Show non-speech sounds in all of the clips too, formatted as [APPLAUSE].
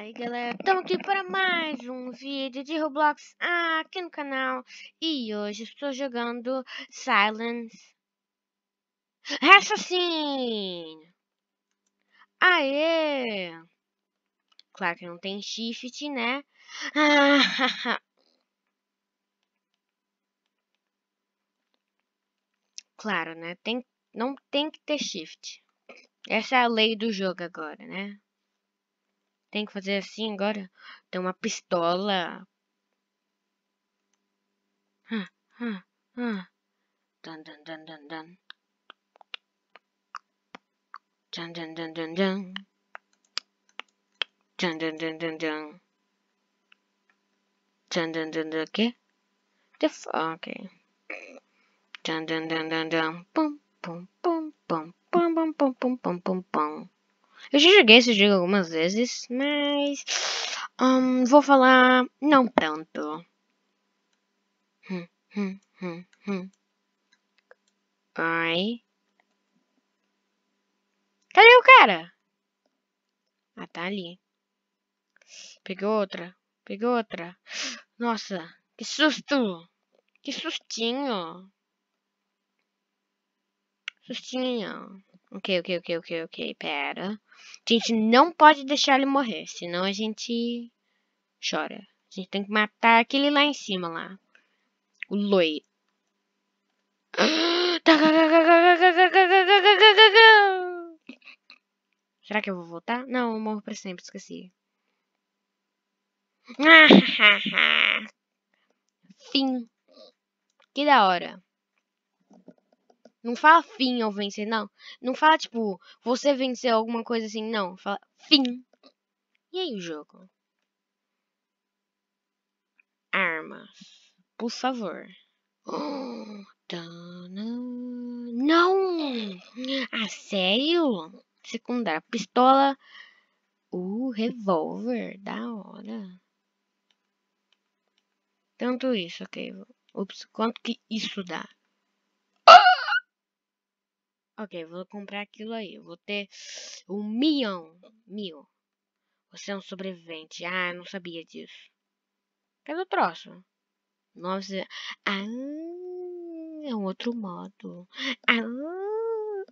aí galera, estamos aqui para mais um vídeo de Roblox aqui no canal E hoje estou jogando Silence Assassin Aê Claro que não tem shift, né? [LAUGHS] claro, né? Tem, não tem que ter shift Essa é a lei do jogo agora, né? Tem que fazer assim agora? Tem uma pistola. Ah, ah, ah. Dun, dun, dun, dun, dun. Dun, dun, dun, dun, dun. Dun, dun, dun, dun, dun. Dun, dun, dun, quê? The fuck? Dun, dun, dun, dun, dun. pum, pum, pum, pum, pum, pum, pum, pum, pum, pum. Eu já joguei esse jogo algumas vezes, mas. Um, vou falar. Não tanto. Hum, hum, hum, hum. Ai. Cadê o cara? Ah, tá ali. Pegou outra. Pegou outra. Nossa, que susto! Que sustinho! Sustinho. Ok, ok, ok, ok, ok. Pera. A gente não pode deixar ele morrer, senão a gente chora. A gente tem que matar aquele lá em cima lá. O Loi. Será que eu vou voltar? Não, eu morro pra sempre, esqueci. [LAUGHS] Fim. Que da hora. Não fala fim ao vencer, não. Não fala, tipo, você venceu alguma coisa assim, não. Fala fim. E aí o jogo? Armas. Por favor. Oh, [GASPS] não! Ah, sério? Secundária. Pistola. Uh, revólver. Da hora. Tanto isso, ok. Ups, quanto que isso dá? Ok, vou comprar aquilo aí. Vou ter um milhão. Mil. Você é um sobrevivente. Ah, não sabia disso. Cadê o troço? Nossa. Ah, é um outro modo. Ah.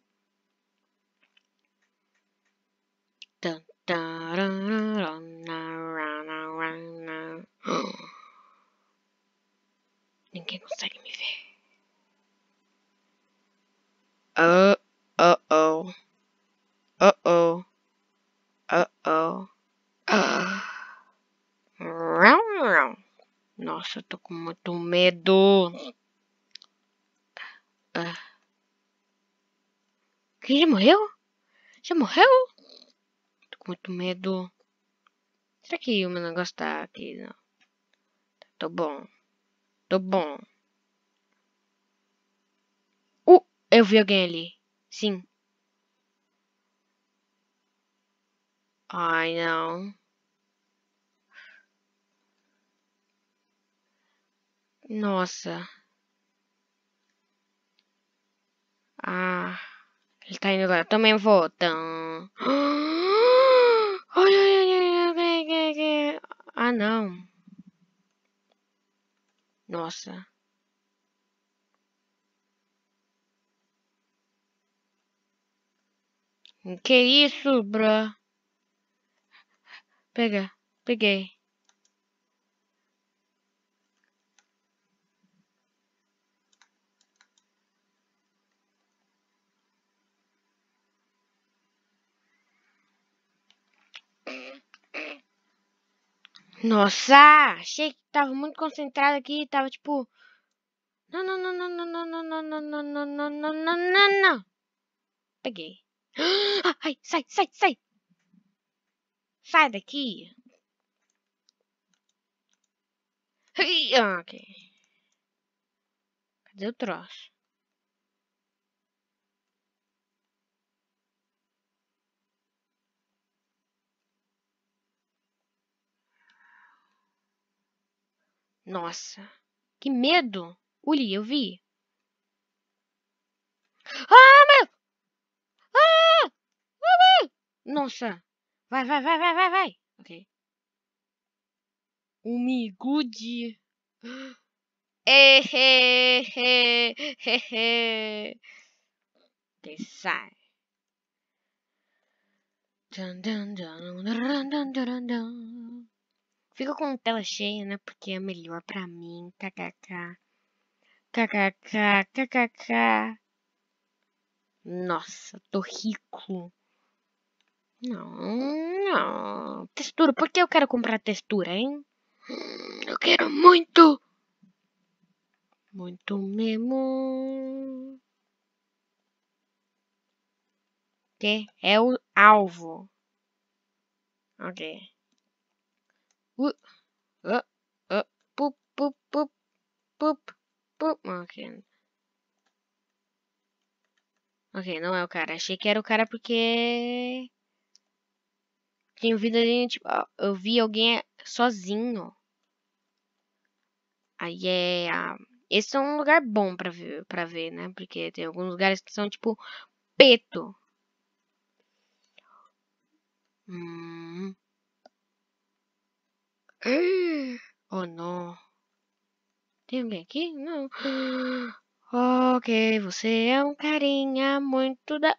Tan, Nossa, eu tô com muito medo. Ah. Quem já morreu? Já morreu? Tô com muito medo. Será que o meu negócio tá aqui? Não. Tá, tô bom. Tô bom. Uh, eu vi alguém ali. Sim. Ai, não. Nossa. Ah. Ele tá indo lá. Eu também vou. [GASPS] Oi, Olha, olha, olha. Ah, não. Nossa. Que isso, bro? Pega. Peguei. Nossa, achei que tava muito concentrado aqui, tava tipo. Não, não, não, não, não, não, não, não, não, não, não, não, não, não, não. Peguei. ai, sai, sai, sai. Sai daqui. Ok. Cadê o troço? Nossa, que medo! Uli, eu vi. Ah, meu! Ah! ah Nossa! Vai, vai, vai, vai, vai, vai! Ok. Um migude. Hehehehehe. Desai. Dun, dun, dun, dun, dun, dun, dun, dun. Fico com tela cheia, né? Porque é melhor pra mim. KKK. KKK. KKK. Nossa, tô rico. Não, não. Textura, por que eu quero comprar textura, hein? Eu quero muito. Muito mesmo. Que é o alvo. Ok. Uh, uh, uh, boop, boop, boop, boop, boop. Ok. Ok, não é o cara. Achei que era o cara porque... Tinha ouvido ali, tipo, eu vi alguém sozinho. Aí é... Ah, esse é um lugar bom pra ver, pra ver, né? Porque tem alguns lugares que são, tipo, preto. Hum... mano. não. Tem alguém aqui? Não. Ok, você é um carinha muito da...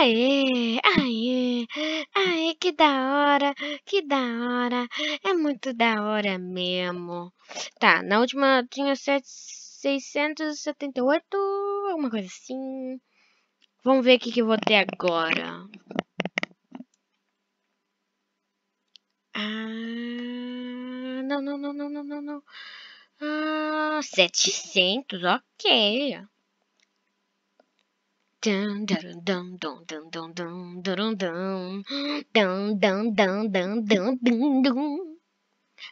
Aê, aê, aê, que da hora, que da hora, é muito da hora mesmo. Tá, na última tinha 7, 678, alguma coisa assim. Vamos ver o que, que eu vou ter agora. não, não, não, não, não, não, não. Ah, 700, ok.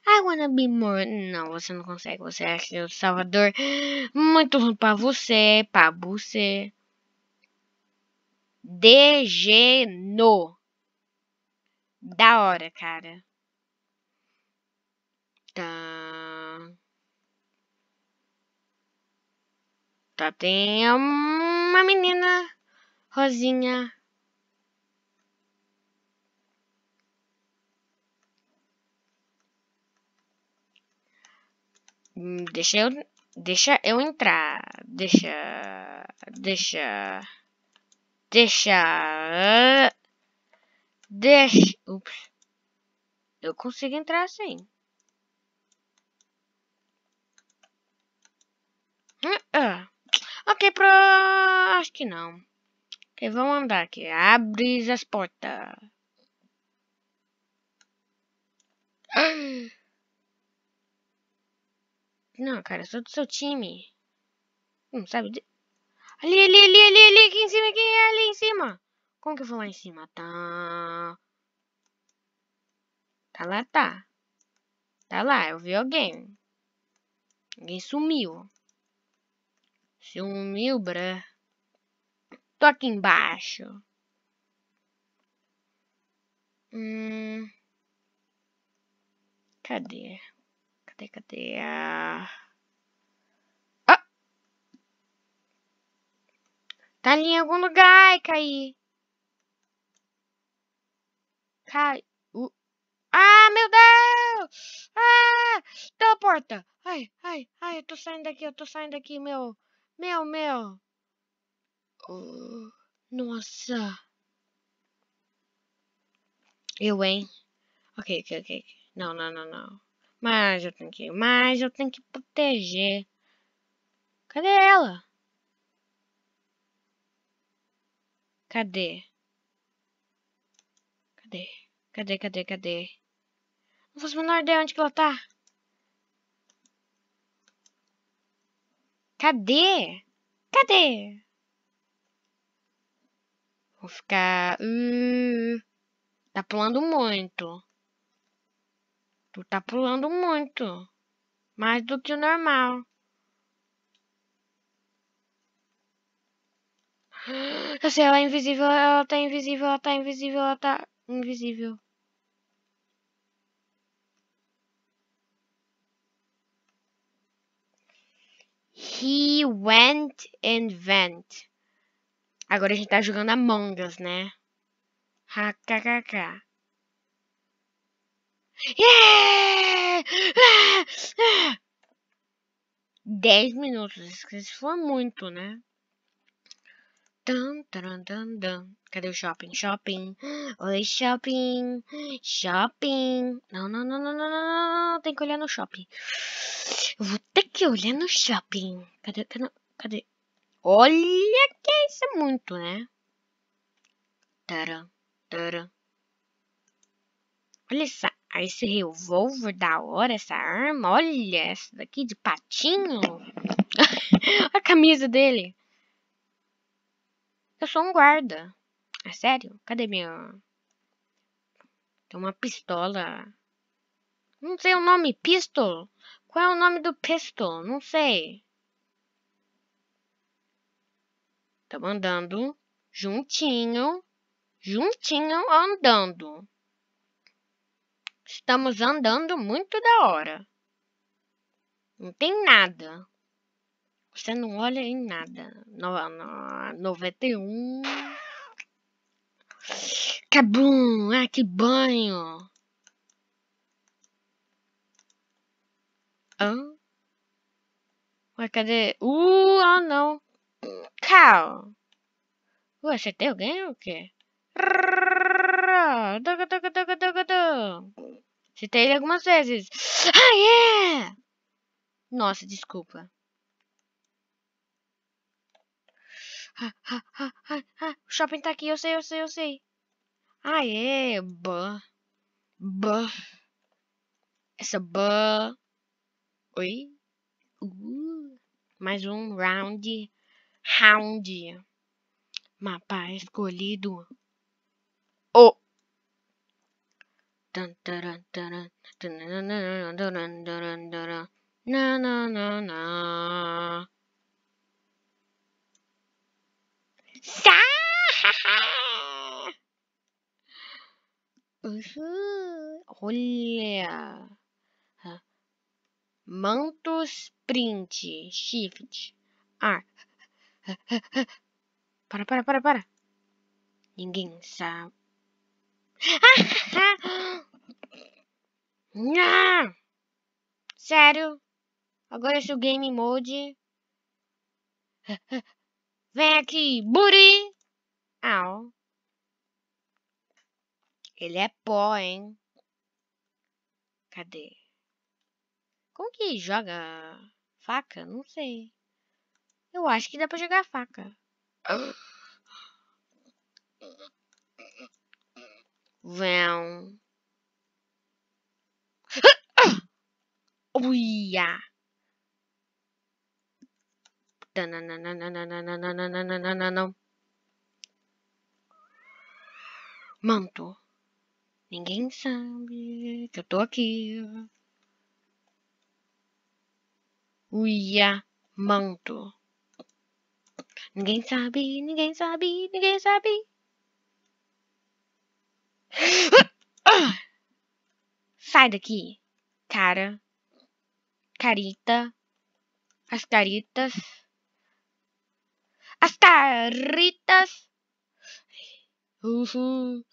I wanna be more. Não, você não consegue. Você acha que o Salvador muito ruim pra você, pra você. Degeno. Da hora, cara. Tá. Tá, tem uma menina rosinha. Hum, deixa eu, deixa eu entrar. Deixa, deixa, deixa, ah, deixa. Ups. Eu consigo entrar assim. Ah, ah. ok, pro... Acho que não. Ok, vamos andar aqui. Abre as portas. Ah. Não, cara, sou do seu time. Não sabe... Ali, ali, ali, ali, ali, aqui em cima, aqui, ali em cima. Como que eu vou lá em cima? Tá... Tá lá, tá. Tá lá, eu vi alguém. Alguém sumiu. Se sumiu, bré Tô aqui embaixo. Hum. Cadê? Cadê, cadê? Ah. ah. Tá ali em algum lugar, caí. Cai. Uh. Ah, meu Deus! Ah! Teleporta! Ai, ai, ai, eu tô saindo daqui, eu tô saindo daqui, meu. Meu, meu. Oh, nossa. Eu, hein? Ok, ok, ok. Não, não, não, não. Mas eu tenho que. Mas eu tenho que proteger. Cadê ela? Cadê? Cadê? Cadê, cadê, cadê? Não faço menor ideia onde que ela tá. Cadê? Cadê? Vou ficar... Hum, tá pulando muito. Tu tá pulando muito. Mais do que o normal. [GASPS] Eu sei, ela é invisível, ela tá invisível, ela tá invisível, ela tá invisível. He went and went. Agora a gente tá jogando Among Us, né? HKKK. Yeah! 10 ah! ah! minutos. Isso foi muito, né? Tan, tan, tan, tan. Cadê o shopping? Shopping. Oi, shopping. Shopping. Não, não, não, não, não, não, não. Tem que olhar no shopping. vou ter que olhar no shopping. Cadê? Cadê? cadê? Olha que é isso é muito, né? Tara, tara. Olha essa, esse revólver da hora, essa arma. Olha essa daqui de patinho. [LAUGHS] a camisa dele. Eu sou um guarda. É sério? Cadê minha... Tem uma pistola. Não sei o nome. Pistol? Qual é o nome do pistol? Não sei. Estamos andando juntinho. Juntinho andando. Estamos andando muito da hora. Não tem nada. Você não olha em nada. No, no, 91. Cabum! Ah, que banho! Hã? Ué, cadê? Uh, oh, não. Cal. Ué, você tem alguém ou o quê? Citei ele algumas vezes. Ah, yeah! É! Nossa, desculpa. [LAUGHS] O shopping tá aqui, eu sei, eu sei, eu sei. Ah, é, bã. Bã. Essa bã. Oi? Uh, mais um round. Round. Mapa escolhido. Oh! Na na na na. [LAUGHS] Uhum. Olha. Mantos print. Shift. Ah. [LAUGHS] Para, para, para, para. Ninguém sabe. [LAUGHS] Não! Sério? Agora esse é o game mode. Vem aqui, buri! Au. Ele é pó, hein? Cadê? Como que joga faca? Não sei. Eu acho que dá pra jogar faca. Vem. [COUGHS] Uia! Manto. Ninguém sabe que eu tô aqui. Uia, manto. Ninguém sabe, ninguém sabe, ninguém sabe. Sai daqui, cara. Carita. As caritas as tarritas. Uhul.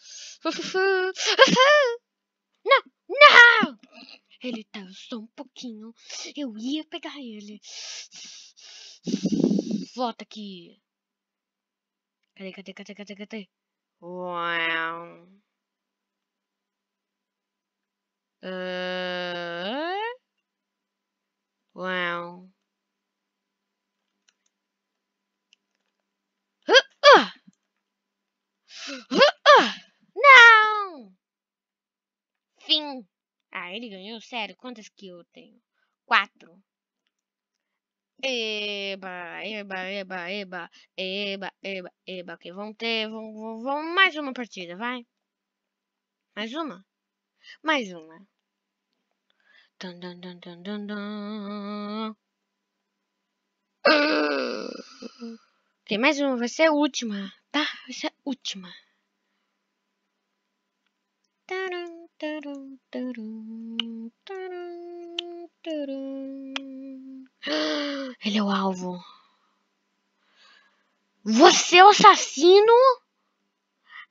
Uhul. Uhul. Não, não! Ele dançou um pouquinho. Eu ia pegar ele. Volta aqui. Cadê, cadê, cadê, cadê, cadê? Uau. Uh... ele ganhou? Sério, quantas que eu tenho? Quatro. Eba, eba, eba, eba, eba, eba, eba. Ok, vamos ter, vamos, vamos, mais uma partida, vai. Mais uma? Mais uma. Dun, dun, dun, dun, dun, dun. [GASPS] mais uma, vai ser a última, tá? Vai ser a última. Tarum, tarum, tarum, Ele é o alvo. Você é o assassino?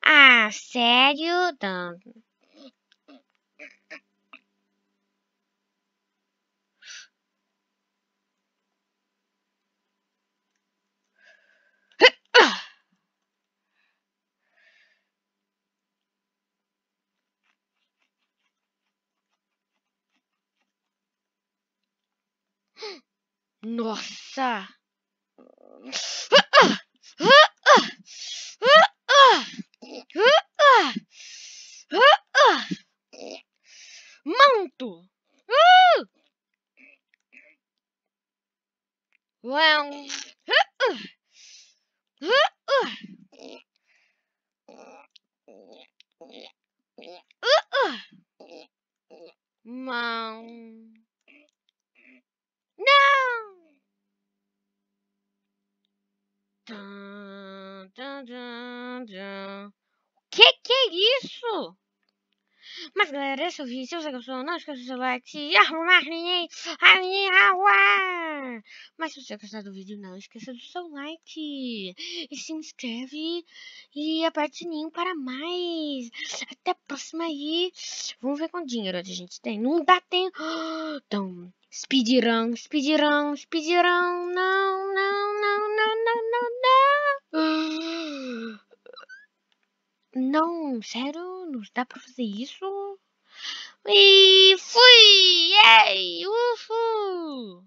Ah, sério? Não. Nossa! Manto! Well, mão. Não! Que que é isso? Mas galera, esse é o vídeo. Se você gostou, não esqueça do seu like. Se arrumar ninguém, a minha água. Mas se você gostar do vídeo, não esqueça do seu like. E se inscreve e aperta o sininho para mais. Até a próxima aí. Vamos ver quanto dinheiro a gente tem. Não dá tempo. Então, speedrun, speedrun, speedrun. Não, não, não, não, não, não, não. Não, sério? Não dá pra fazer isso? E fui! Yay! Uhul!